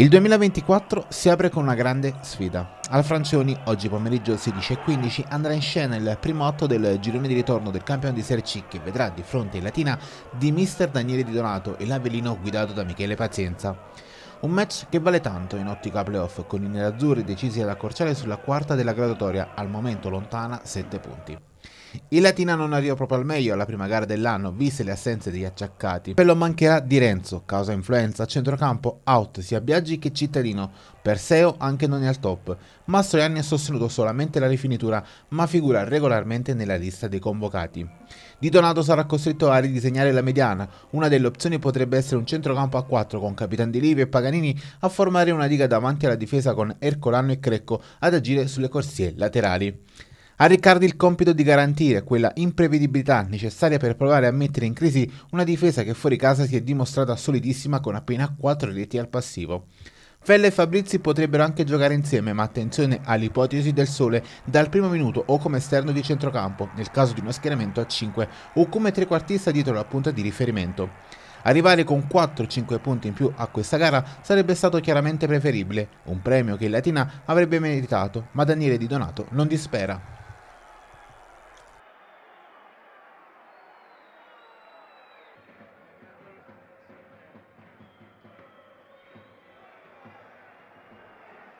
Il 2024 si apre con una grande sfida. Al Francioni, oggi pomeriggio 16.15, andrà in scena il primo atto del girone di ritorno del campione di Serie C che vedrà di fronte in Latina di mister Daniele Di Donato e l'Avellino guidato da Michele Pazienza. Un match che vale tanto in ottica playoff, con i nerazzurri decisi ad accorciare sulla quarta della graduatoria, al momento lontana 7 punti. Il Latina non arriva proprio al meglio alla prima gara dell'anno, viste le assenze degli acciaccati. Pello mancherà Di Renzo, causa influenza, centrocampo out sia Biaggi che Cittadino. Perseo anche non è al top. Mastroianni ha sostenuto solamente la rifinitura, ma figura regolarmente nella lista dei convocati. Di Donato sarà costretto a ridisegnare la mediana. Una delle opzioni potrebbe essere un centrocampo a 4 con Capitan Di Livio e Paganini a formare una diga davanti alla difesa con Ercolano e Crecco ad agire sulle corsie laterali. A Riccardi il compito di garantire quella imprevedibilità necessaria per provare a mettere in crisi una difesa che fuori casa si è dimostrata solidissima con appena 4 reti al passivo. Fella e Fabrizi potrebbero anche giocare insieme, ma attenzione all'ipotesi del Sole dal primo minuto o come esterno di centrocampo, nel caso di uno schieramento a 5, o come trequartista dietro la punta di riferimento. Arrivare con 4-5 punti in più a questa gara sarebbe stato chiaramente preferibile, un premio che il Latina avrebbe meritato, ma Daniele Di Donato non dispera.